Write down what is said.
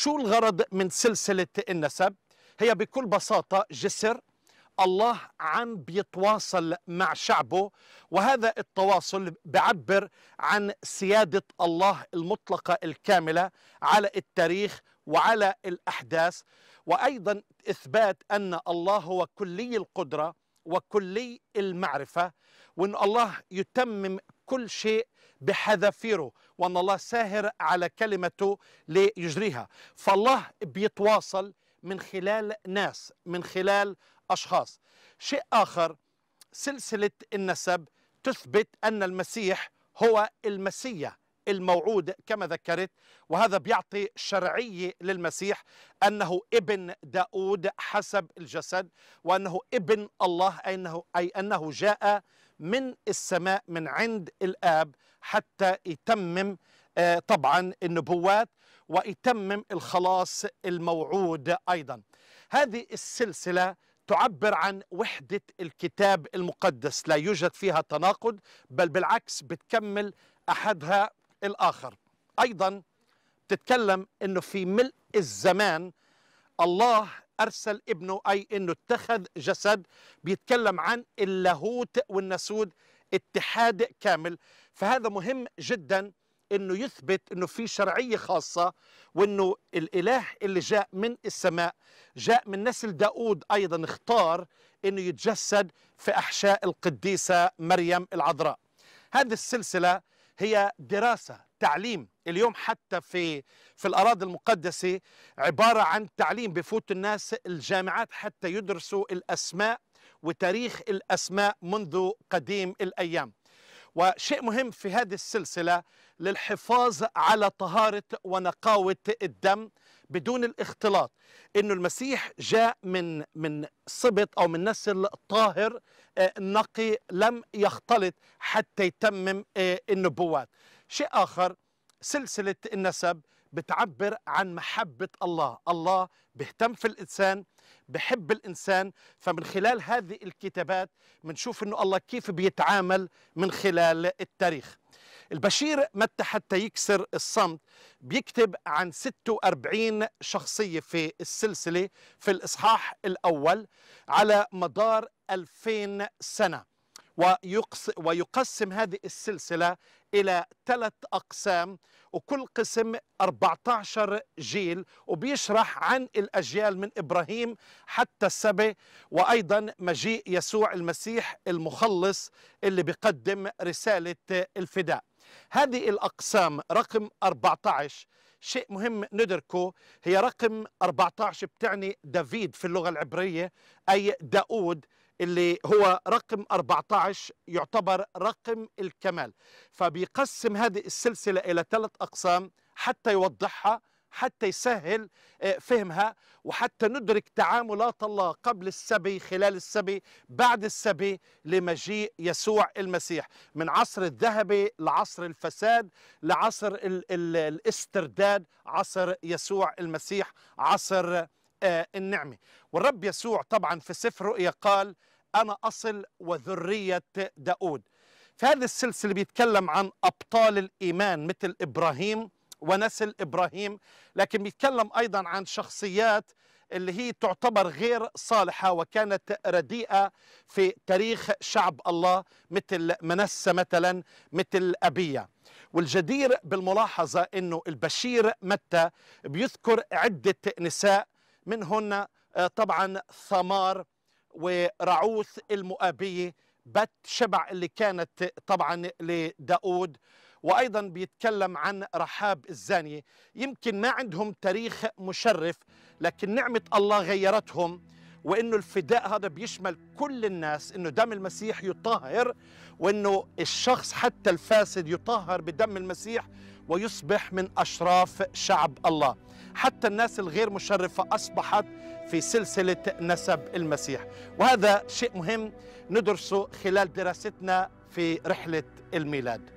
شو الغرض من سلسلة النسب؟ هي بكل بساطة جسر الله عم بيتواصل مع شعبه وهذا التواصل بعبر عن سيادة الله المطلقة الكاملة على التاريخ وعلى الأحداث وأيضا إثبات أن الله هو كلي القدرة وكلي المعرفة وأن الله يتمم كل شيء بحذافيره وان الله ساهر على كلمته ليجريها فالله بيتواصل من خلال ناس من خلال اشخاص شيء اخر سلسله النسب تثبت ان المسيح هو المسيا الموعود كما ذكرت وهذا بيعطي شرعية للمسيح أنه ابن داود حسب الجسد وأنه ابن الله أي أنه أي أنه جاء من السماء من عند الآب حتى يتمم آه، طبعا النبوات ويتمم الخلاص الموعود أيضا هذه السلسلة تعبر عن وحدة الكتاب المقدس لا يوجد فيها تناقض بل بالعكس بتكمل أحدها الآخر أيضا بتتكلم أنه في ملء الزمان الله أرسل ابنه أي أنه اتخذ جسد بيتكلم عن اللاهوت والنسود اتحاد كامل فهذا مهم جدا انه يثبت انه في شرعيه خاصه وانه الاله اللي جاء من السماء جاء من نسل داود ايضا اختار انه يتجسد في احشاء القديسه مريم العذراء هذه السلسله هي دراسة تعليم اليوم حتى في في الأراضي المقدسة عبارة عن تعليم بفوت الناس الجامعات حتى يدرسوا الأسماء وتاريخ الأسماء منذ قديم الأيام وشيء مهم في هذه السلسلة للحفاظ على طهارة ونقاوة الدم بدون الاختلاط انه المسيح جاء من من صبت او من نسل طاهر آه، نقي لم يختلط حتى يتمم آه، النبوات شيء اخر سلسله النسب بتعبر عن محبة الله الله بيهتم في الإنسان بحب الإنسان فمن خلال هذه الكتابات بنشوف أنه الله كيف بيتعامل من خلال التاريخ البشير متى حتى يكسر الصمت بيكتب عن 46 شخصية في السلسلة في الإصحاح الأول على مدار 2000 سنة ويقسم هذه السلسلة إلى ثلاث أقسام وكل قسم 14 جيل وبيشرح عن الأجيال من إبراهيم حتى السبع وأيضا مجيء يسوع المسيح المخلص اللي بيقدم رسالة الفداء هذه الأقسام رقم 14 شيء مهم ندركه هي رقم 14 بتعني دافيد في اللغة العبرية أي داود اللي هو رقم 14 يعتبر رقم الكمال فبيقسم هذه السلسلة إلى ثلاث أقسام حتى يوضحها حتى يسهل آه، فهمها وحتى ندرك تعاملات الله قبل السبي خلال السبي بعد السبي لمجيء يسوع المسيح من عصر الذهبي لعصر الفساد لعصر الاسترداد عصر يسوع المسيح عصر آه، النعمة والرب يسوع طبعا في سفر رؤيا قال أنا أصل وذرية داود هذه السلسلة بيتكلم عن أبطال الإيمان مثل إبراهيم ونسل إبراهيم لكن بيتكلم أيضا عن شخصيات اللي هي تعتبر غير صالحة وكانت رديئة في تاريخ شعب الله مثل منسة مثلا مثل أبية والجدير بالملاحظة أنه البشير متى بيذكر عدة نساء منهن آه، طبعا ثمار ورعوث المؤابية بت شبع اللي كانت طبعا لداود وأيضا بيتكلم عن رحاب الزانية يمكن ما عندهم تاريخ مشرف لكن نعمة الله غيرتهم وانه الفداء هذا بيشمل كل الناس انه دم المسيح يطهر وانه الشخص حتى الفاسد يطهر بدم المسيح ويصبح من اشراف شعب الله حتى الناس الغير مشرفه اصبحت في سلسله نسب المسيح وهذا شيء مهم ندرسه خلال دراستنا في رحله الميلاد